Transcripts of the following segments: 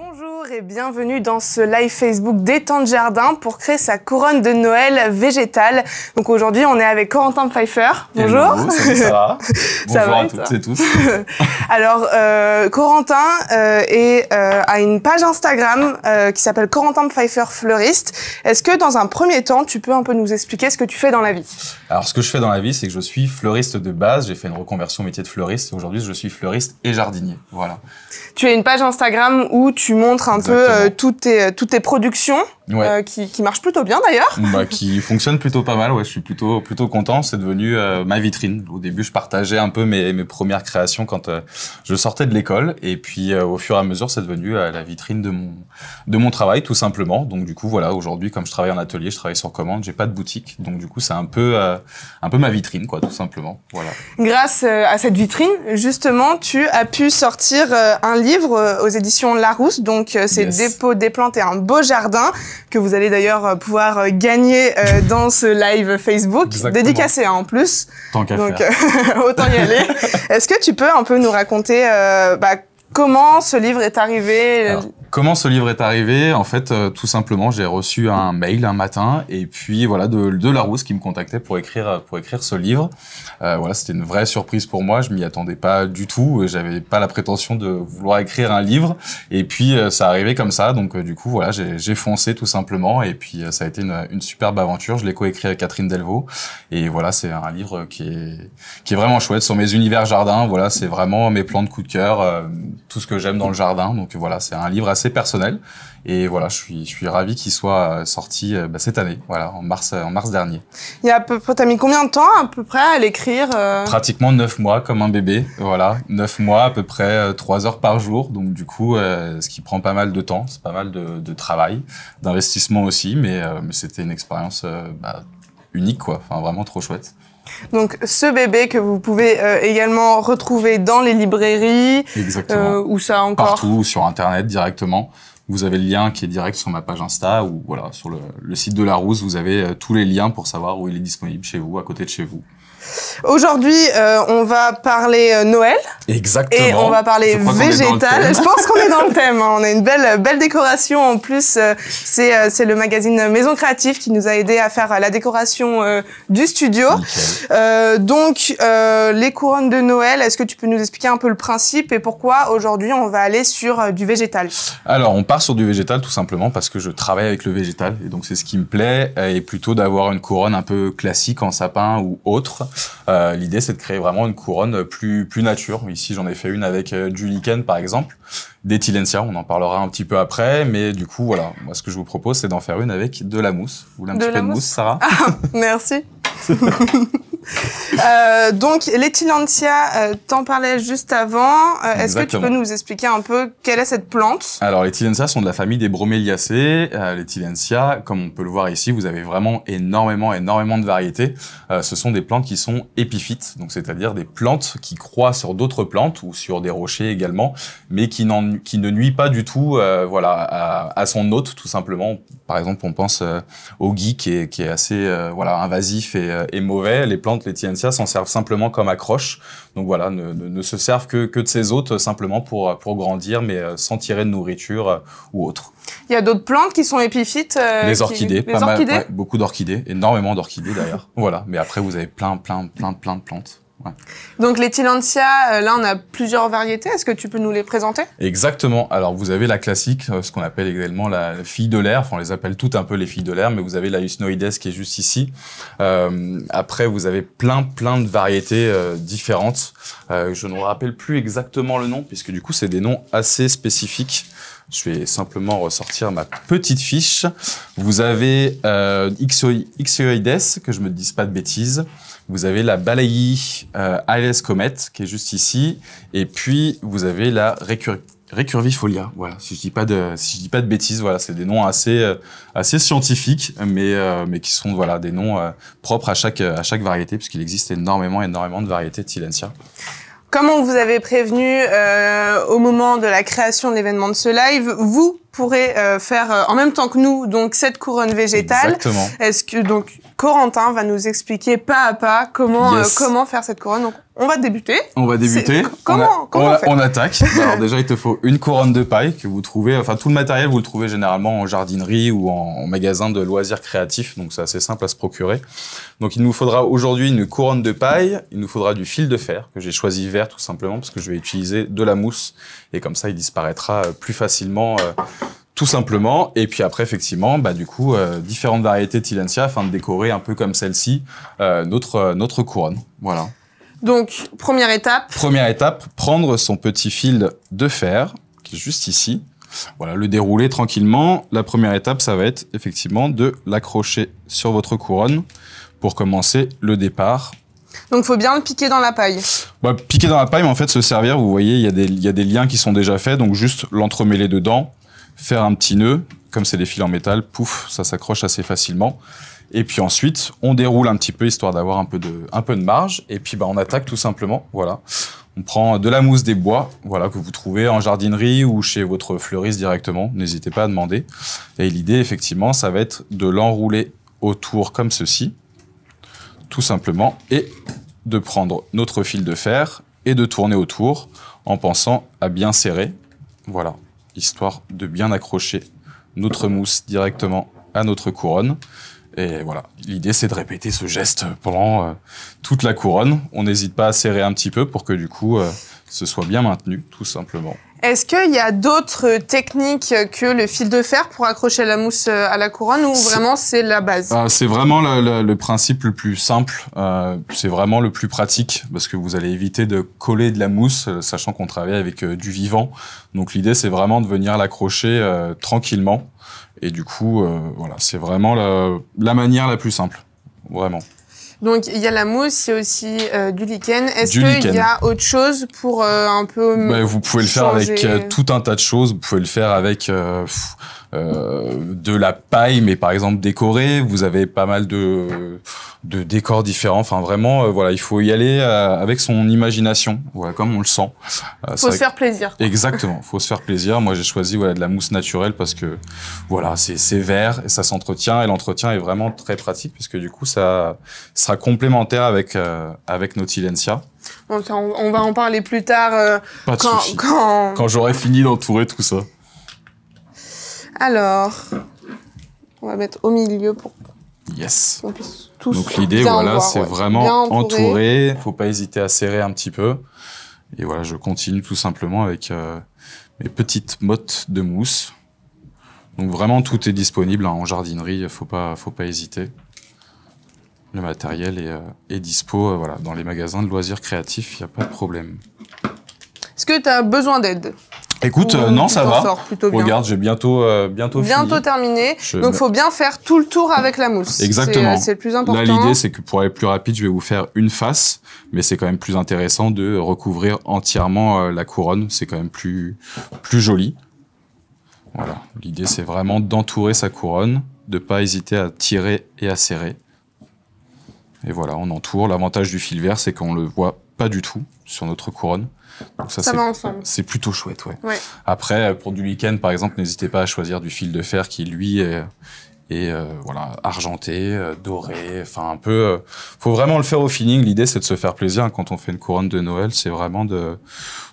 Bonjour et bienvenue dans ce live Facebook des temps de jardin pour créer sa couronne de Noël végétale. Donc aujourd'hui, on est avec Corentin Pfeiffer. Bonjour. Bonjour à toutes et tous. Alors, euh, Corentin euh, euh, a une page Instagram qui s'appelle Corentin Pfeiffer Fleuriste. Est-ce que dans un premier temps, tu peux un peu nous expliquer ce que tu fais dans la vie Alors, ce que je fais dans la vie, c'est que je suis fleuriste de base. J'ai fait une reconversion au métier de fleuriste aujourd'hui, je suis fleuriste et jardinier. Voilà. Tu as une page Instagram où tu montres un un peu toutes euh, tes, toutes euh, tes productions euh, qui, qui, marche plutôt bien d'ailleurs. Bah, qui fonctionne plutôt pas mal, ouais, je suis plutôt, plutôt content. C'est devenu euh, ma vitrine. Au début, je partageais un peu mes, mes premières créations quand euh, je sortais de l'école. Et puis, au fur et à mesure, c'est devenu la vitrine de mon, de mon travail, tout simplement. Donc, du coup, voilà, aujourd'hui, comme je travaille en atelier, je travaille sur commande, j'ai pas de boutique. Donc, du coup, c'est un peu, un peu ma vitrine, quoi, tout simplement. Voilà. Grâce à cette vitrine, justement, tu as pu sortir un livre aux éditions Larousse. Donc, c'est yes. Dépôt des plantes et un beau jardin que vous allez d'ailleurs euh, pouvoir euh, gagner euh, dans ce live Facebook, dédicacé hein, en plus. Tant qu'à faire. Donc, autant y aller. Est-ce que tu peux un peu nous raconter bah, Comment ce livre est arrivé Comment ce livre est arrivé En fait, euh, tout simplement, j'ai reçu un mail un matin et puis voilà de, de Larousse qui me contactait pour écrire euh, pour écrire ce livre. Euh, voilà, c'était une vraie surprise pour moi. Je m'y attendais pas du tout. J'avais pas la prétention de vouloir écrire un livre. Et puis euh, ça arrivait comme ça. Donc du coup, voilà, j'ai foncé tout simplement. Et puis ça a été une, une superbe aventure. Je l'ai coécrit avec Catherine Delvaux. Et voilà, c'est un livre qui est qui est vraiment chouette sur mes univers jardins. Voilà, c'est vraiment mes plans de coup de cœur tout ce que j'aime dans le jardin. Donc voilà, c'est un livre assez personnel. Et voilà, je suis, je suis ravi qu'il soit euh, sorti euh, bah, cette année, voilà, en mars, euh, en mars dernier. Il y a à peu près, t'as mis combien de temps à peu près à l'écrire Pratiquement neuf mois, comme un bébé. Voilà, neuf mois, à peu près trois heures par jour. Donc du coup, ce qui prend pas mal de temps, c'est pas mal de, travail, d'investissement aussi. Mais, c'était une expérience bah, unique, quoi. Enfin, vraiment trop chouette. Donc ce bébé que vous pouvez euh, également retrouver dans les librairies, euh, ou ça encore partout sur internet directement. Vous avez le lien qui est direct sur ma page Insta ou voilà sur le, site de La Larousse. Vous avez euh, tous les liens pour savoir où il est disponible chez vous, à côté de chez vous. Aujourd'hui, euh, on va parler euh, Noël. Exactement. Et on va parler végétal. Je pense qu'on est dans le thème. Hein. On a une belle, belle décoration. En plus, euh, c'est le magazine Maison Créative qui nous a aidé à faire la décoration du studio. donc, les couronnes de Noël, est-ce que tu peux nous expliquer un peu le principe et pourquoi aujourd'hui on va aller sur du végétal Alors, on part sur du végétal tout simplement parce que je travaille avec le végétal et donc c'est ce qui me plaît et plutôt d'avoir une couronne un peu classique en sapin ou autre. Euh, l'idée, c'est de créer vraiment une couronne plus, plus nature. Ici, j'en ai fait une avec euh, du lichen, par exemple, des tilensia, on en parlera un petit peu après, mais du coup, voilà, moi, ce que je vous propose, c'est d'en faire une avec de la mousse. Vous voulez un petit peu mousse. de mousse, Sarah ah, Merci Euh, donc, les euh, t'en parlais juste avant. Euh, est-ce que tu peux nous expliquer un peu quelle est cette plante Alors, les Tillandsia sont de la famille des broméliacées. les comme on peut le voir ici, vous avez vraiment énormément, énormément de variétés. ce sont des plantes qui sont épiphytes, donc c'est-à-dire des plantes qui croient sur d'autres plantes ou sur des rochers également, mais qui, qui ne nuit pas du tout voilà, à, son hôte, tout simplement. Par exemple, on pense au gui qui est, assez voilà, invasif et, mauvais. Les les Tiencia, s'en servent simplement comme accroche. Donc voilà, ne, se servent que, que, de ces hôtes euh, simplement pour, euh, pour grandir, mais euh, sans tirer de nourriture ou autre. Il y a d'autres plantes qui sont épiphytes Les orchidées, pas mal, beaucoup d'orchidées, énormément d'orchidées d'ailleurs. voilà, mais après vous avez plein, plein, plein, plein de plantes. Donc les Tilantia, euh, là on a plusieurs variétés. Est-ce que tu peux nous les présenter Exactement. Alors vous avez la classique, euh, ce qu'on appelle également la fille de l'air. Enfin on les appelle toutes un peu les filles de l'air, mais vous avez la Usnoides qui est juste ici. Euh, après vous avez plein plein de variétés différentes. je ne me rappelle plus exactement le nom puisque du coup c'est des noms assez spécifiques. Je vais simplement ressortir ma petite fiche. Vous avez euh, Ixioides, que je me dise pas de bêtises vous avez la balaïe euh, Comet, qui est juste ici, et puis vous avez la Recurvifolia, voilà. Si je dis pas de, si je dis pas de bêtises, voilà, c'est des noms assez, euh, assez scientifiques, mais, euh, mais qui sont voilà des noms euh, propres à chaque, à chaque variété, puisqu'il existe énormément, énormément de variétés de silencia. Comme on vous avait prévenu au moment de la création de l'événement de ce live, vous pourrait euh, faire euh, en même temps que nous donc cette couronne végétale. Exactement. Est-ce que donc Corentin va nous expliquer pas à pas comment euh, comment faire cette couronne. on va débuter. On va débuter. Comment on, on, attaque. Alors déjà il te faut une couronne de paille que vous trouvez enfin tout le matériel vous le trouvez généralement en jardinerie ou en, magasin de loisirs créatifs donc c'est assez simple à se procurer. Donc il nous faudra aujourd'hui une couronne de paille, il nous faudra du fil de fer que j'ai choisi vert tout simplement parce que je vais utiliser de la mousse et comme ça il disparaîtra plus facilement tout simplement. Et puis après, effectivement, bah, du coup, euh, différentes variétés de tilensia afin de décorer un peu comme celle-ci euh, notre, euh, notre couronne. Voilà. Donc, première étape. Première étape, prendre son petit fil de fer, qui est juste ici. Voilà, le dérouler tranquillement. La première étape, ça va être effectivement de l'accrocher sur votre couronne pour commencer le départ. Donc, il faut bien le piquer dans la paille. Bah, piquer dans la paille, mais en fait, se servir, vous voyez, il y, a y a des liens qui sont déjà faits, donc juste l'entremêler dedans faire un petit nœud, comme c'est des fils en métal, pouf, ça s'accroche assez facilement. Et puis ensuite, on déroule un petit peu histoire d'avoir un peu de, marge. Et puis, bah, on attaque tout simplement. Voilà. On prend de la mousse des bois, voilà, que vous trouvez en jardinerie ou chez votre fleuriste directement. N'hésitez pas à demander. Et l'idée, effectivement, ça va être de l'enrouler autour comme ceci. Tout simplement. Et de prendre notre fil de fer et de tourner autour en pensant à bien serrer. Voilà histoire de bien accrocher notre mousse directement à notre couronne. Et voilà, l'idée c'est de répéter ce geste pendant euh, toute la couronne. On n'hésite pas à serrer un petit peu pour que du coup euh, ce soit bien maintenu, tout simplement. Est-ce qu'il y a d'autres techniques que le fil de fer pour accrocher la mousse euh, à la couronne ou vraiment c'est la base euh, C'est vraiment le, principe le plus simple, euh, c'est vraiment le plus pratique parce que vous allez éviter de coller de la mousse, sachant qu'on travaille avec du vivant. Donc l'idée c'est vraiment de venir l'accrocher tranquillement et du coup voilà c'est vraiment la, la manière la plus simple, vraiment. Donc il y a la mousse, il y a aussi euh, du lichen. Est-ce qu'il y a autre chose pour euh, un peu bah, Vous pouvez le faire avec euh, tout un tas de choses. Vous pouvez le faire avec euh, de la paille, mais par exemple décorée. Vous avez pas mal de, de décors différents. Enfin, vraiment, euh, voilà, il faut y aller euh, avec son imagination, voilà, comme on le sent. Il faut se faire plaisir. Exactement, faut se faire plaisir. Moi, j'ai choisi voilà de la mousse naturelle parce que voilà, c'est vert et ça s'entretient et l'entretien est vraiment très pratique puisque du coup, ça sera complémentaire avec avec Nautilensia. On, va en parler plus tard. Pas quand, quand j'aurai fini d'entourer tout ça. Alors, on va mettre au milieu pour Yes. Donc, l'idée, voilà, c'est vraiment entouré. ne Faut pas hésiter à serrer un petit peu. Et voilà, je continue tout simplement avec euh, mes petites mottes de mousse. Donc vraiment, tout est disponible hein, en jardinerie. Faut pas, faut pas hésiter. Le matériel est, euh, dispo, euh, voilà, dans les magasins de loisirs créatifs, il n'y a pas de problème. Est-ce que tu as besoin d'aide Écoute, euh, mmh, non, ça va. Regarde, j'ai bientôt, euh, bientôt, terminé. Donc, Donc, faut bien faire tout le tour avec la mousse. Exactement. Euh, c'est le plus important. Là, l'idée, c'est que pour aller plus rapide, je vais vous faire une face, mais c'est quand même plus intéressant de recouvrir entièrement la couronne. C'est quand même plus, plus joli. Voilà. L'idée, c'est vraiment d'entourer sa couronne, de ne pas hésiter à tirer et à serrer. Et voilà, on entoure. L'avantage du fil vert, c'est qu'on le voit pas du tout sur notre couronne ça, C'est plutôt chouette, ouais. Après, euh, pour du week-end, par exemple, n'hésitez pas à choisir du fil de fer qui, lui, est, euh, voilà argenté, euh, doré, enfin un peu. faut vraiment le faire au feeling. L'idée, c'est de se faire plaisir. Quand on fait une couronne de Noël, c'est vraiment de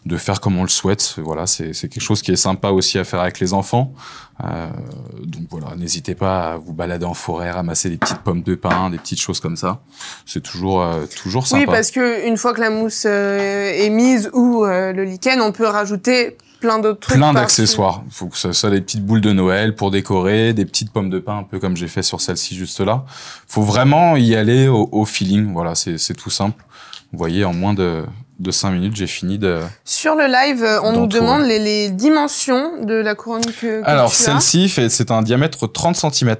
de faire comme on le souhaite. Voilà, c'est c'est quelque chose qui est sympa aussi à faire avec les enfants voilà, n'hésitez pas à vous balader en forêt, ramasser des petites pommes de pin, des petites choses comme ça. C'est toujours, euh, toujours sympa. Oui, parce que une fois que la mousse euh, est mise ou euh, le lichen, on peut rajouter plein d'autres trucs. Plein d'accessoires. Il faut que ce soit des petites boules de Noël pour décorer, des petites pommes de pin, un peu comme j'ai fait sur celle-ci juste là. Il Faut vraiment y aller au, au feeling. Voilà, c'est tout simple. Vous voyez, en moins de, de 5 minutes, j'ai fini de. Sur le live, euh, on nous demande les, dimensions de la couronne que. Alors, celle-ci, c'est un diamètre 30 cm.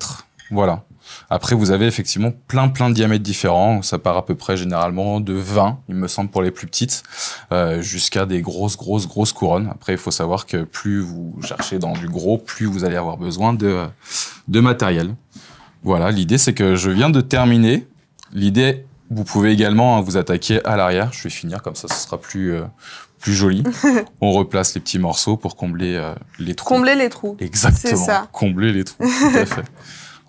Voilà. Après, vous avez effectivement plein, plein de diamètres différents. Ça part à peu près généralement de 20, il me semble, pour les plus petites, euh, jusqu'à des grosses, grosses, grosses couronnes. Après, il faut savoir que plus vous cherchez dans du gros, plus vous allez avoir besoin de, de matériel. Voilà, l'idée, c'est que je viens de terminer. L'idée vous pouvez également hein, vous attaquer à l'arrière. Je vais finir comme ça, ce sera plus, euh, plus joli. On replace les petits morceaux pour combler euh, les trous. Combler les trous. Exactement. Ça. Combler les trous. Tout à fait.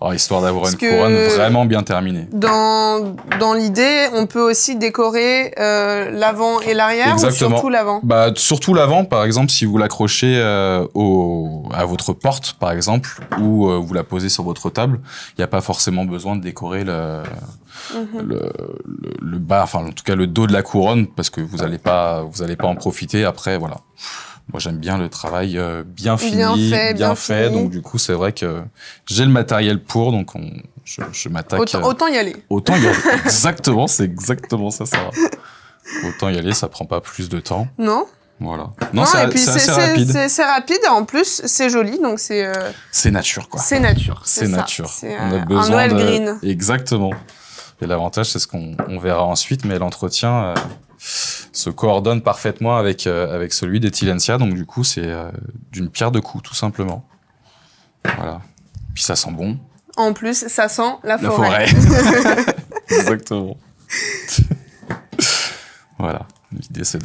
Alors, oh, histoire d'avoir une couronne vraiment bien terminée. Dans, dans l'idée, on peut aussi décorer euh, l'avant et l'arrière ou surtout l'avant bah, Surtout l'avant, par exemple, si vous l'accrochez euh, à votre porte, par exemple, ou euh, vous la posez sur votre table, il n'y a pas forcément besoin de décorer le, Mhm. le, bas, enfin en tout cas le dos de la couronne, parce que vous n'allez pas, vous allez pas en profiter après, voilà. Moi, j'aime bien le travail euh, bien fini, bien fait. Donc, du coup, c'est vrai que j'ai le matériel pour, donc on, je, m'attaque. Euh, autant, y aller. Autant y aller. exactement, c'est exactement ça, ça Autant y aller, ça prend pas plus de temps. Non. Voilà. Non, c'est assez rapide. C'est rapide, en plus, c'est joli, donc c'est. Euh, c'est nature, quoi. C'est nature. C'est nature. On a besoin un Noël Green. Exactement. Et l'avantage, c'est ce qu'on verra ensuite, mais l'entretien euh, se coordonne parfaitement avec, euh, avec celui Tilensia. Donc, du coup, c'est euh, d'une pierre de coups, tout simplement. Voilà. Puis ça sent bon. En plus, ça sent la forêt. La forêt. Exactement. voilà. L'idée, c'est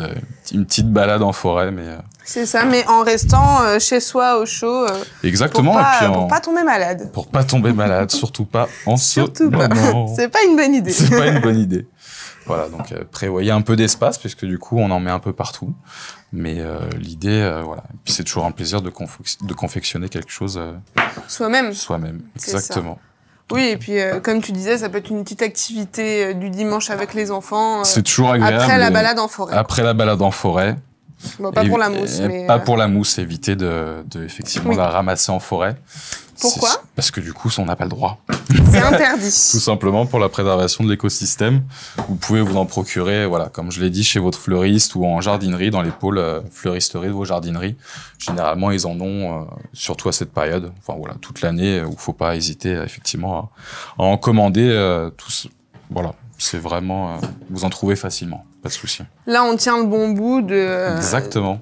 une petite balade en forêt, mais. Euh, c'est ça, mais en restant euh, chez soi au chaud. Euh, exactement. pas, et puis pour pas tomber malade. Pour pas tomber malade, surtout pas en Surtout pas. c'est pas une bonne idée. C'est pas une bonne idée. Voilà, donc prévoyez un peu d'espace puisque du coup on en met un peu partout. Mais l'idée, voilà, puis c'est toujours un plaisir de, de confectionner quelque chose. soi-même. Soi-même, exactement. Oui, et puis euh, comme tu disais, ça peut être une petite activité euh, du dimanche avec les enfants. Euh, c'est toujours agréable. après la balade en forêt. Après la balade en forêt. pas pour la mousse, Pas pour la mousse, éviter de, effectivement la ramasser en forêt. Pourquoi Parce que du coup, on n'a pas le droit. C'est interdit. Tout simplement pour la préservation de l'écosystème. Vous pouvez vous en procurer, voilà, comme je l'ai dit, chez votre fleuriste ou en jardinerie, dans les pôles euh, fleuristerie de vos jardineries. Généralement, ils en ont, euh, surtout à cette période, enfin voilà, toute l'année, euh, où il faut pas hésiter effectivement à, en commander. tous, voilà, c'est vraiment, vous en trouvez facilement, pas de souci. Là, on tient le bon bout de. Exactement.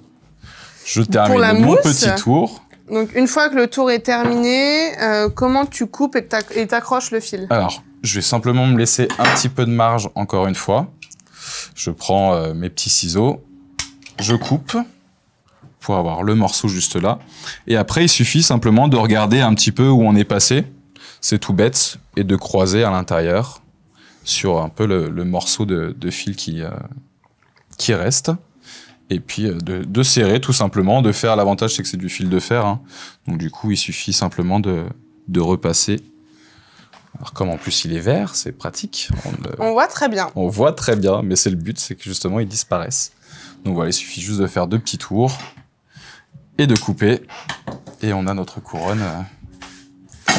Je termine mon petit tour donc une fois que le tour est terminé, euh, comment tu coupes et t'accroches le fil Alors, je vais simplement me laisser un petit peu de marge encore une fois. Je prends euh, mes petits ciseaux, je coupe pour avoir le morceau juste là. Et après, il suffit simplement de regarder un petit peu où on est passé. C'est tout bête. Et de croiser à l'intérieur sur un peu le, morceau de, fil qui euh, reste et puis euh, de, serrer tout simplement, de faire. L'avantage c'est que c'est du fil de fer, hein. donc du coup il suffit simplement de, repasser alors comme en plus il est vert, c'est pratique. Euh, on, voit très bien. On voit très bien, mais c'est le but, c'est que justement il disparaissent. Donc voilà, il suffit juste de faire deux petits tours et de couper. Et on a notre couronne. Euh,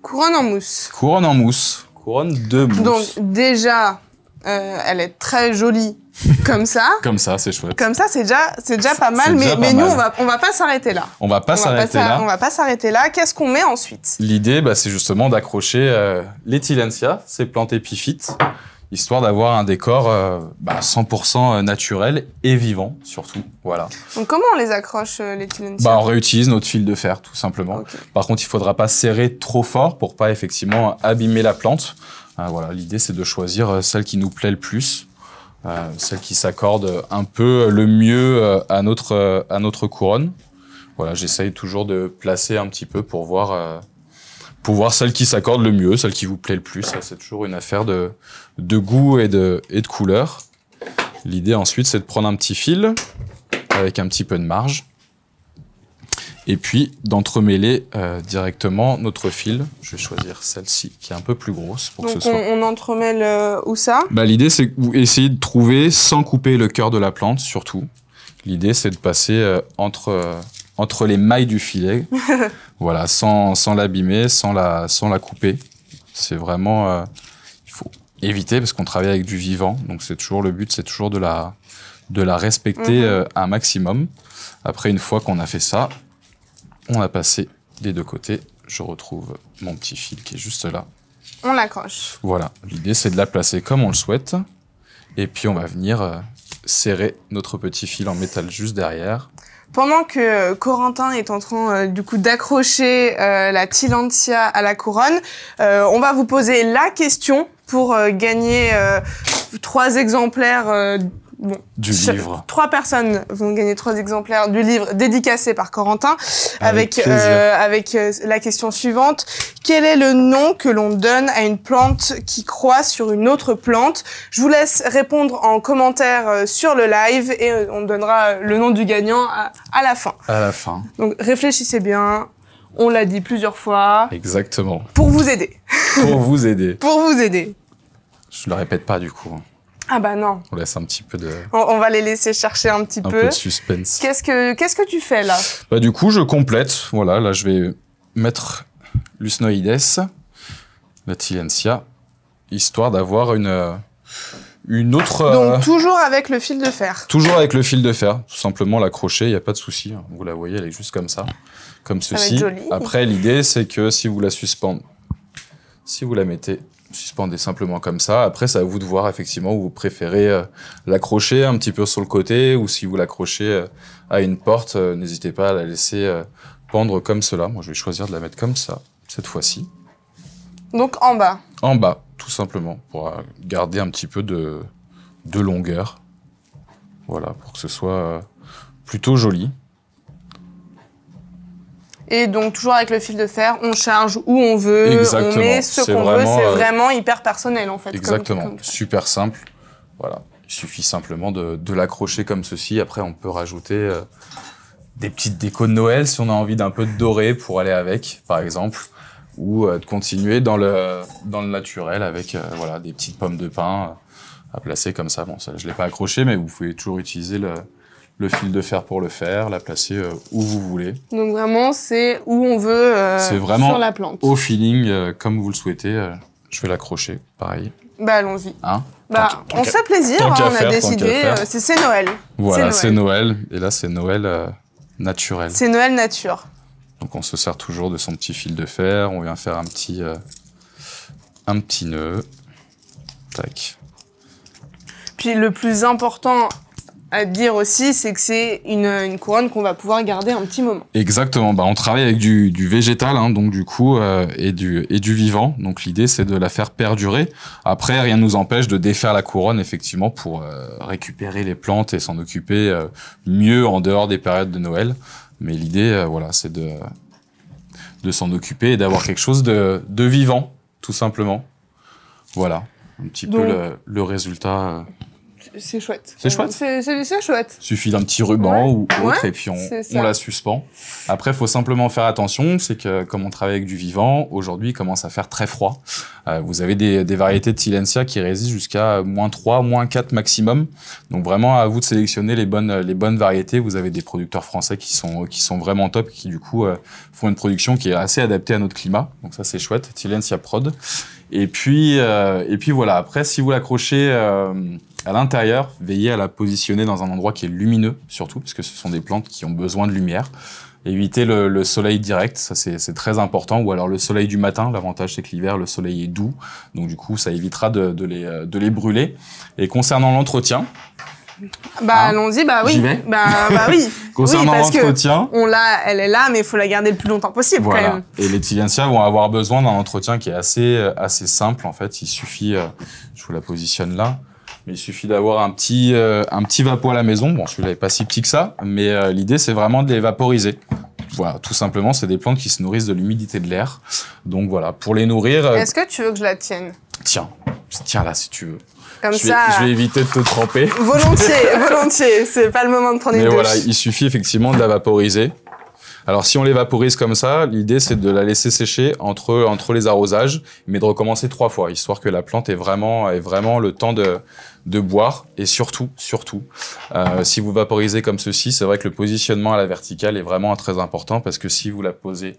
couronne en mousse. Couronne en mousse. Couronne de mousse. Donc déjà, elle est très jolie comme ça. Comme ça, c'est chouette. Comme ça, c'est déjà, pas mal. mais, nous, on va, va pas s'arrêter là. On va pas s'arrêter là. On va pas s'arrêter là. Qu'est-ce qu'on met ensuite L'idée, bah, c'est justement d'accrocher euh, les ces plantes épiphytes, histoire d'avoir un décor 100% euh, bah, euh, naturel et vivant surtout. Voilà. Donc comment on les accroche les bah, on réutilise notre fil de fer tout simplement. Par contre, il faudra pas serrer trop fort pour pas effectivement abîmer la plante. Hein, voilà, l'idée c'est de choisir celle qui nous plaît le plus euh, celle qui s'accorde un peu le mieux euh, à notre, euh, à notre couronne. Voilà, j'essaye toujours de placer un petit peu pour voir pour voir celle qui s'accorde le mieux, celle qui vous plaît le plus. c'est toujours une affaire de, de goût et de, et de couleur. L'idée ensuite, c'est de prendre un petit fil avec un petit peu de marge et puis d'entremêler euh, directement notre fil. Je vais choisir celle-ci qui est un peu plus grosse Donc on, entremêle euh, où ça bah, L'idée, c'est d'essayer de trouver sans couper le cœur de la plante, surtout. L'idée, c'est de passer euh, entre, entre les mailles du filet, voilà, sans, sans l'abîmer, sans la, sans la couper. C'est vraiment. il faut éviter parce qu'on travaille avec du vivant. Donc, c'est toujours le but, c'est toujours de la, de la respecter mhm. un maximum. Après, une fois qu'on a fait ça, on a passé des deux côtés. Je retrouve mon petit fil qui est juste là. On l'accroche. Voilà. L'idée, c'est de la placer comme on le souhaite. Et puis, on va venir euh, serrer notre petit fil en métal juste derrière. Pendant que Corentin est en train euh, du coup d'accrocher euh, la Tilantia à la couronne, on va vous poser la question pour gagner trois exemplaires Bon, du livre. Trois personnes vont gagner trois exemplaires du livre dédicacé par Corentin avec, avec, euh, avec euh, la question suivante. Quel est le nom que l'on donne à une plante qui croît sur une autre plante Je vous laisse répondre en commentaire euh, sur le live et on donnera le nom du gagnant à, à la fin. À la fin. Donc réfléchissez bien. On l'a dit plusieurs fois. Exactement. Pour vous aider. Pour vous aider. pour vous aider. Je le répète pas du coup. Ah bah non. On laisse un petit peu de. On, va les laisser chercher un petit peu. Un peu de suspense. Qu'est-ce que qu'est-ce que tu fais là Bah du coup je complète. Voilà, là je vais mettre l'usnoides, la tilencia, histoire d'avoir une une autre. Euh, Donc toujours avec le fil de fer. Toujours avec le fil de fer. Tout simplement l'accrocher, il n'y a pas de souci. Hein. Vous la voyez, elle est juste comme ça, comme ceci. Après l'idée c'est que si vous la suspendez, si vous la mettez suspendez simplement comme ça. Après, c'est à vous de voir effectivement où vous préférez euh, l'accrocher un petit peu sur le côté ou si vous l'accrochez euh, à une porte, euh, n'hésitez pas à la laisser pendre comme cela. Moi, je vais choisir de la mettre comme ça cette fois-ci. Donc en bas. En bas, tout simplement, pour garder un petit peu de, de longueur. Voilà, pour que ce soit plutôt joli. Et donc toujours avec le fil de fer, on charge où on veut, Exactement. on ce qu'on veut, c'est euh, vraiment hyper personnel en fait. Exactement, super simple. Voilà, il suffit simplement de, de l'accrocher comme ceci. Après, on peut rajouter euh, des petites décos de Noël si on a envie d'un peu de doré pour aller avec, par exemple, ou euh, de continuer dans le dans le naturel avec voilà des petites pommes de pin à placer comme ça. Bon, ça je l'ai pas accroché, mais vous pouvez toujours utiliser le le fil de fer pour le faire, la placer euh, où vous voulez. Donc vraiment, c'est où on veut euh, sur la plante. C'est vraiment Au feeling, euh, comme vous le souhaitez, je vais l'accrocher, pareil. Bah allons-y. Hein bah, on se fait plaisir, hein, on a décidé, c'est Noël. Voilà, c'est Noël. et là c'est Noël naturel. C'est Noël nature. Donc on se sert toujours de son petit fil de fer, on vient faire un petit, un petit nœud. Tac. Puis le plus important à dire aussi, c'est que c'est une, couronne qu'on va pouvoir garder un petit moment. Exactement. Bah, on travaille avec du, végétal, hein, donc du coup, euh, et, du, vivant. Donc l'idée, c'est de la faire perdurer. Après, rien ne nous empêche de défaire la couronne, effectivement, pour euh, récupérer les plantes et s'en occuper euh, mieux en dehors des périodes de Noël. Mais l'idée, voilà, c'est de, s'en occuper et d'avoir quelque chose de, vivant, tout simplement. Voilà, un petit peu le, le résultat. C'est chouette. C'est chouette. C'est chouette. Suffit d'un petit ruban ou autre et puis on, la suspend. Après, il faut simplement faire attention, c'est que comme on travaille avec du vivant, aujourd'hui il commence à faire très froid. Euh, vous avez des, variétés de Silencia qui résistent jusqu'à moins 3, moins 4 maximum. Donc vraiment à vous de sélectionner les bonnes, les bonnes variétés. Vous avez des producteurs français qui sont, qui sont vraiment top, qui du coup euh, font une production qui est assez adaptée à notre climat. Donc ça c'est chouette, Silencia Prod. Et puis, euh, et puis voilà, après si vous l'accrochez à l'intérieur, veillez à la positionner dans un endroit qui est lumineux, surtout, parce que ce sont des plantes qui ont besoin de lumière. Évitez le, soleil direct, ça c'est très important, ou alors le soleil du matin. L'avantage c'est que l'hiver, le soleil est doux, donc du coup ça évitera de, de, les, de les brûler. Et concernant l'entretien, bah hein allons-y, bah oui. Bah, bah oui. Concernant l'entretien. On l'a, elle est là, mais il faut la garder le plus longtemps possible quand même. Et les Tillandsia vont avoir besoin d'un entretien qui est assez, euh, assez simple en fait. Il suffit, euh, je vous la positionne là il suffit d'avoir un petit euh, un petit vapeau à la maison. Bon, celui-là n'est pas si petit que ça, mais euh, l'idée c'est vraiment de les vaporiser. Voilà, tout simplement, c'est des plantes qui se nourrissent de l'humidité de l'air. Donc voilà, pour les nourrir. Euh, Est-ce que tu veux que je la tienne Tiens, tiens là si tu veux. Comme je ça. Je vais éviter de te tremper. Volontiers, volontiers. C'est pas le moment de prendre une douche. Mais voilà, il suffit effectivement de la vaporiser alors si on les vaporise comme ça, l'idée c'est de la laisser sécher entre, entre les arrosages, mais de recommencer trois fois, histoire que la plante ait vraiment, ait vraiment le temps de, de boire. Et surtout, surtout, euh, si vous vaporisez comme ceci, c'est vrai que le positionnement à la verticale est vraiment très important parce que si vous la posez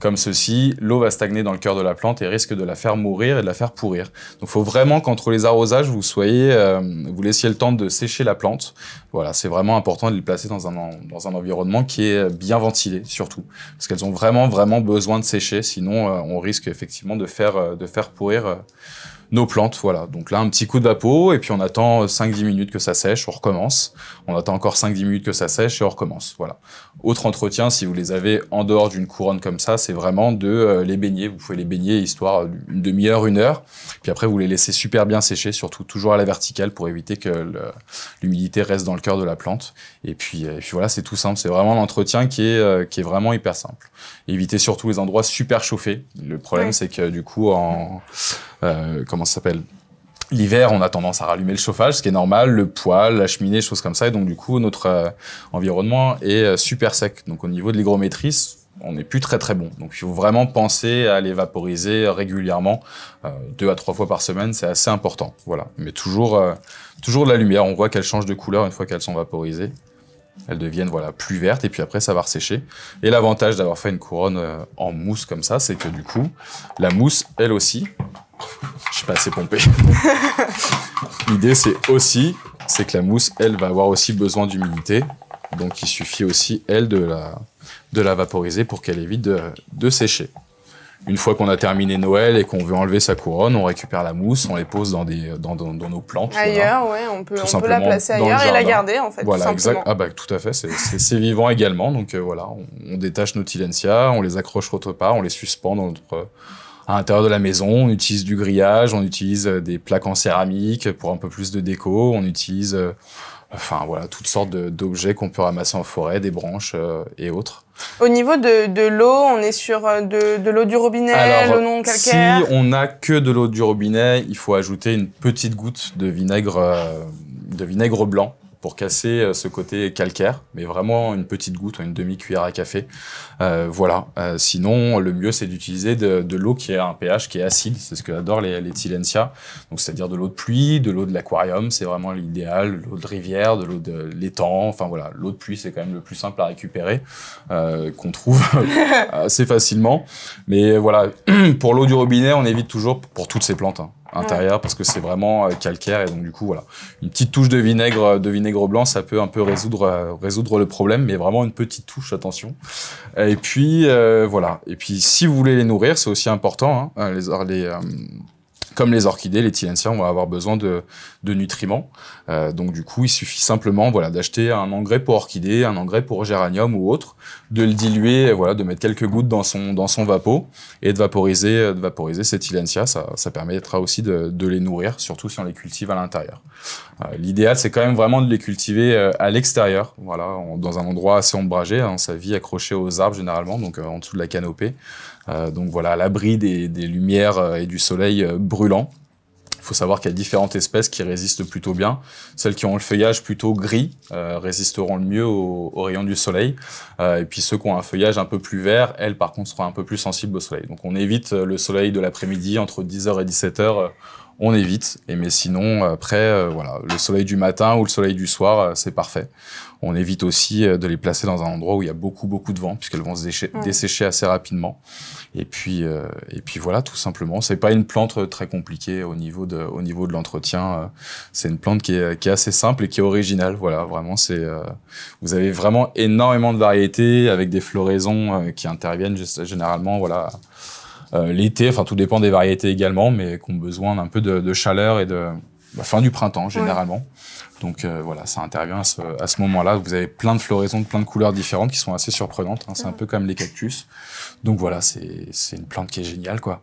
comme ceci, l'eau va stagner dans le cœur de la plante et risque de la faire mourir et de la faire pourrir. Donc il faut vraiment qu'entre les arrosages, vous soyez, euh, vous laissiez le temps de sécher la plante. Voilà, c'est vraiment important de les placer dans un, dans un environnement qui est euh, bien ventilé surtout, parce qu'elles ont vraiment, vraiment besoin de sécher, sinon euh, on risque effectivement de faire, de faire pourrir nos plantes, voilà. Donc là, un petit coup de vapeau, et puis on attend 5-10 euh, minutes que ça sèche, on recommence. On attend encore 5-10 minutes que ça sèche et on recommence, voilà. Autre entretien, si vous les avez en dehors d'une couronne comme ça, c'est vraiment de euh, les baigner. Vous pouvez les baigner histoire une demi-heure, une heure. Puis après, vous les laissez super bien sécher, surtout toujours à la verticale pour éviter que l'humidité reste dans le cœur de la plante. Et puis, euh, puis voilà, c'est tout simple. C'est vraiment l'entretien qui est, qui est vraiment hyper simple. Évitez surtout les endroits super chauffés. Le problème, c'est que du coup, en... Euh, comment ça s'appelle L'hiver, on a tendance à rallumer le chauffage, ce qui est normal, le poêle, la cheminée, choses comme ça. Et donc, du coup, notre euh, environnement est euh, super sec. Donc, au niveau de l'hygrométrie, on n'est plus très très bon. Donc, il faut vraiment penser à les vaporiser régulièrement, deux à trois fois par semaine, c'est assez important. Voilà. Mais toujours, toujours de la lumière. On voit qu'elles changent de couleur une fois qu'elles sont vaporisées. Elles deviennent voilà plus vertes et puis après ça va ressécher. Et l'avantage d'avoir fait une couronne en mousse comme ça, c'est que du coup, la mousse, elle aussi, je suis pas assez pompé. L'idée, c'est aussi, c'est que la mousse, elle, va avoir aussi besoin d'humidité. Donc, il suffit aussi, elle, de la, de la vaporiser pour qu'elle évite de, de sécher. Une fois qu'on a terminé Noël et qu'on veut enlever sa couronne, on récupère la mousse, on les pose dans, des, dans, dans, nos plantes. Ailleurs, ouais, on peut, la placer ailleurs et la garder en fait. Voilà, exact. Ah bah tout à fait, c'est vivant également. Donc euh, voilà, on, détache nos tilentia, on les accroche autre part, on les suspend dans notre à l'intérieur de la maison, on utilise du grillage, on utilise euh, des plaques en céramique pour un peu plus de déco, on utilise euh, enfin voilà toutes sortes d'objets qu'on peut ramasser en forêt, des branches euh, et autres. Au niveau de, l'eau, on est sur de, l'eau du robinet, l'eau non calcaire. Si on n'a que de l'eau du robinet, il faut ajouter une petite goutte de vinaigre, de vinaigre blanc pour casser euh, ce côté calcaire, mais vraiment une petite goutte une demi-cuillère à café. Euh, voilà. Euh, sinon, le mieux, c'est d'utiliser de, l'eau qui a un pH qui est acide. C'est ce que adorent les, les Donc, c'est-à-dire de l'eau de pluie, de l'eau de l'aquarium, c'est vraiment l'idéal, l'eau de rivière, de l'eau de l'étang. Enfin, voilà. L'eau de pluie, c'est quand même le plus simple à récupérer, qu'on trouve assez facilement. Mais voilà. pour l'eau du robinet, on évite toujours pour toutes ces plantes. Hein intérieur parce que c'est vraiment euh, calcaire et donc du coup voilà une petite touche de vinaigre euh, de vinaigre blanc ça peut un peu résoudre euh, résoudre le problème mais vraiment une petite touche attention et puis voilà et puis si vous voulez les nourrir c'est aussi important hein, les les comme les orchidées, les on vont avoir besoin de, nutriments. Euh, donc du coup, il suffit simplement voilà d'acheter un engrais pour orchidées, un engrais pour géranium ou autre, de le diluer, voilà, de mettre quelques gouttes dans son dans son vapeau et de vaporiser de vaporiser ces tilentia. Ça, permettra aussi de, les nourrir, surtout si on les cultive à l'intérieur. Euh, l'idéal, c'est quand même vraiment de les cultiver euh, à l'extérieur, voilà, dans un endroit assez ombragé. Hein, sa vie accrochée aux arbres généralement, donc en dessous de la canopée. Euh, donc voilà, à l'abri des, lumières euh, et du soleil euh, brûlant. Il faut savoir qu'il y a différentes espèces qui résistent plutôt bien. Celles qui ont le feuillage plutôt gris résisteront le mieux aux, rayons du soleil. et puis ceux qui ont un feuillage un peu plus vert, elles par contre seront un peu plus sensibles au soleil. Donc on évite le soleil de l'après-midi entre 10h et 17h. on évite, mais sinon après voilà le soleil du matin ou le soleil du soir c'est parfait. On évite aussi euh, de les placer dans un endroit où il y a beaucoup, beaucoup de vent, puisqu'elles vont se dessécher assez rapidement. Et puis, euh, et puis voilà, tout simplement. C'est pas une plante euh, très compliquée au niveau de, au niveau de l'entretien. C'est une plante qui est, qui est, assez simple et qui est originale. Voilà, vraiment, c'est, vous avez vraiment énormément de variétés avec des floraisons qui interviennent généralement, voilà. l'été, enfin tout dépend des variétés également, mais qui ont besoin d'un peu de, chaleur et de bah, fin du printemps généralement. Donc euh, voilà, ça intervient à ce, moment-là. Vous avez plein de floraisons de plein de couleurs différentes qui sont assez surprenantes. Hein. C'est ah un peu comme les cactus. Donc voilà, c'est une plante qui est géniale, quoi.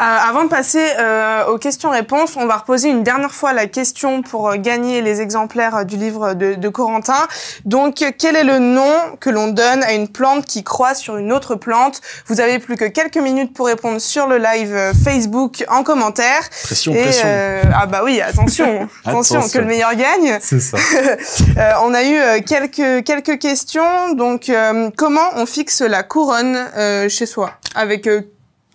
Euh, avant de passer euh, aux questions-réponses, on va reposer une dernière fois la question pour euh, gagner les exemplaires du livre de, de Corentin. Donc, quel est le nom que l'on donne à une plante qui croît sur une autre plante Vous avez plus que quelques minutes pour répondre sur le live Facebook en commentaire. Pression, Et, pression. ah bah oui, attention, attention, que le meilleur gagne. C'est ça. on a eu quelques quelques questions. Donc, comment on fixe la couronne chez soi avec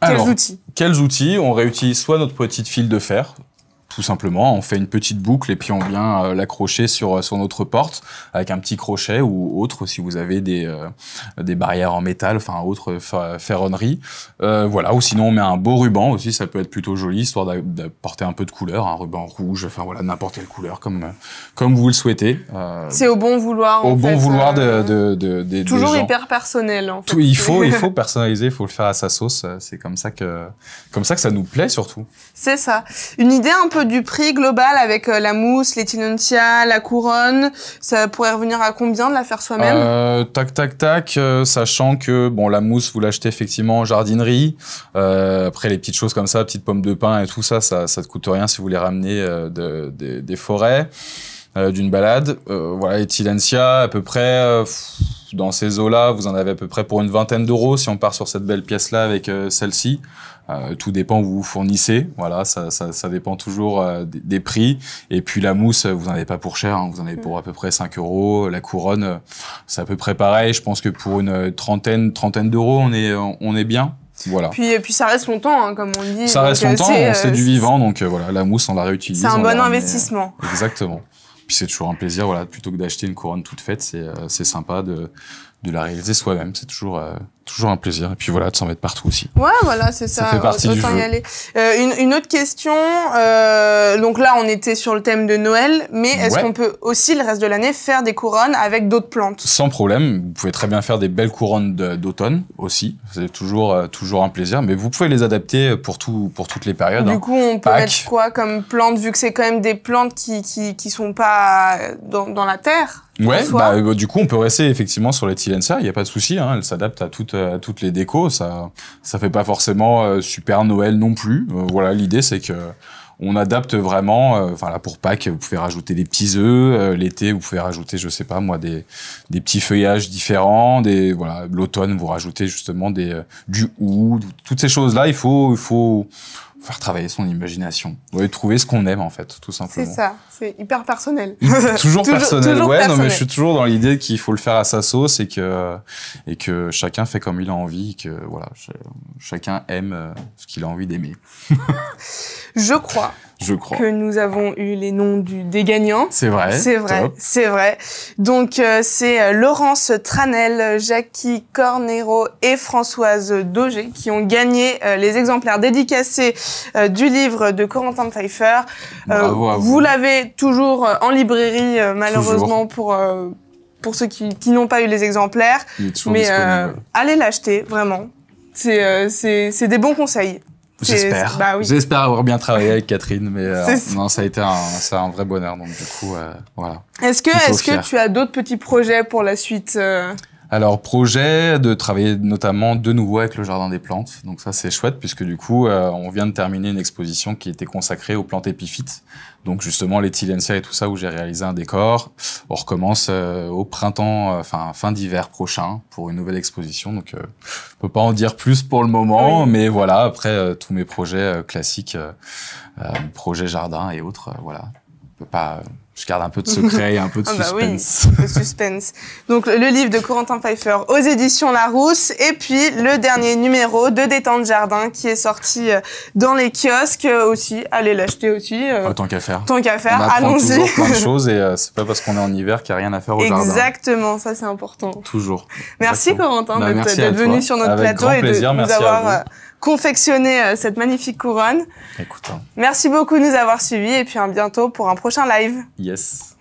alors, quels outils Quels outils On réutilise soit notre petite file de fer, tout simplement. On fait une petite boucle et puis on vient euh, l'accrocher sur, euh, sur notre porte avec un petit crochet ou autre si vous avez des, euh, des barrières en métal, enfin autre ferronnerie. voilà, ou sinon on met un beau ruban aussi, ça peut être plutôt joli, histoire d'apporter un peu de couleur, un ruban rouge, enfin voilà, n'importe quelle couleur comme, comme vous le souhaitez. C'est au bon vouloir. Au bon vouloir de, Toujours hyper personnel il faut, il faut personnaliser, il faut le faire à sa sauce. C'est comme ça que, comme ça que ça nous plaît surtout. C'est ça. Une idée un peu du prix global avec euh, la mousse, les la couronne, ça pourrait revenir à combien de la faire soi-même euh, Tac, tac, tac, euh, sachant que bon, la mousse, vous l'achetez effectivement en jardinerie. après, les petites choses comme ça, petites pommes de pin et tout ça, ça ne te coûte rien si vous les ramenez des forêts, d'une balade. voilà, les à peu près dans ces eaux-là, vous en avez à peu près pour une vingtaine d'euros si on part sur cette belle pièce-là avec euh, celle-ci. Euh, tout dépend où vous fournissez. Voilà, ça, dépend toujours euh, des, prix. Et puis la mousse, vous n'en avez pas pour cher. Hein. vous en avez pour à peu près 5 euros. La couronne, c'est à peu près pareil. Je pense que pour une trentaine, trentaine d'euros, on est, on est bien. Voilà. Puis, puis ça reste longtemps, hein, comme on dit. Ça reste longtemps, c'est du vivant, donc voilà, la mousse, on la réutilise. C'est un bon investissement. exactement. Puis c'est toujours un plaisir, voilà, plutôt que d'acheter une couronne toute faite, c'est euh, sympa de, de la réaliser soi-même. C'est toujours euh, Toujours un plaisir. Et puis voilà, de s'en mettre partout aussi. Ouais, voilà, c'est ça. ça fait partie du euh, une, autre question. Euh, donc là, on était sur le thème de Noël, mais est-ce qu'on peut aussi le reste de l'année faire des couronnes avec d'autres plantes Sans problème. Vous pouvez très bien faire des belles couronnes d'automne aussi. C'est toujours euh, toujours un plaisir. Mais vous pouvez les adapter pour tout pour toutes les périodes. Du hein. coup, on peut mettre quoi comme plante vu que c'est quand même des plantes qui qui qui sont pas dans, la terre. Ouais, bah, du coup, on peut rester effectivement sur les Tilensa. Il n'y a pas de souci. Hein, elles s'adaptent à toutes toutes les décos. Ça, ça fait pas forcément euh, super Noël non plus. Euh, voilà, l'idée c'est que on adapte vraiment. Euh, enfin là pour Pâques, vous pouvez rajouter des petits œufs. L'été, vous pouvez rajouter, je sais pas moi, des petits feuillages différents. Des voilà, l'automne, vous rajoutez justement des du hou. Toutes ces choses là, il faut il faut faire travailler son imagination trouver ce qu'on aime en fait tout simplement c'est ça c'est hyper personnel toujours, personnel ouais non mais je suis toujours dans l'idée qu'il faut le faire à sa sauce et que et que chacun fait comme il a envie et que voilà chacun aime euh, ce qu'il a envie d'aimer je crois je crois. Que nous avons eu les noms du, des gagnants. C'est vrai. C'est vrai. C'est vrai. Donc euh, c'est euh, Laurence Tranel, Jackie Cornero et Françoise Daugé qui ont gagné euh, les exemplaires dédicacés du livre de Corentin Pfeiffer. vous. l'avez toujours en librairie malheureusement pour pour ceux qui, qui n'ont pas eu les exemplaires, mais allez l'acheter vraiment. C'est des bons conseils. J'espère. Bah oui. J'espère avoir bien travaillé avec Catherine, mais euh, non, ça a été un, ça a un vrai bonheur. Donc du coup, euh, voilà. Est-ce que, est-ce que tu as d'autres petits projets pour la suite euh Alors projet de travailler notamment de nouveau avec le jardin des plantes. Donc ça c'est chouette puisque du coup on vient de terminer une exposition qui était consacrée aux plantes épiphytes. Donc justement Tilencia et tout ça où j'ai réalisé un décor. On recommence euh, au printemps, euh, enfin fin d'hiver prochain pour une nouvelle exposition. Donc euh, on peut pas en dire plus pour le moment, mais voilà après euh, tous mes projets classiques, projet jardin et autres, voilà pas. Euh, je garde un peu de secret et ah bah un peu de suspense. Donc le livre de Corentin Pfeiffer aux éditions Larousse et puis le dernier numéro de Détente Jardin qui est sorti euh, dans les kiosques euh, aussi. Allez l'acheter aussi. Oh, tant qu'à faire. Tant qu'à faire, allons-y. On plein de choses et c'est pas parce qu'on est en hiver qu'il n'y a rien à faire au Exactement, jardin. Exactement, ça c'est important. Toujours. Merci Corentin bah, d'être venu sur notre plateau et de nous avoir confectionner euh, cette magnifique couronne. Écoute. Hein. Merci beaucoup de nous avoir suivis et puis à bientôt pour un prochain live. Yes.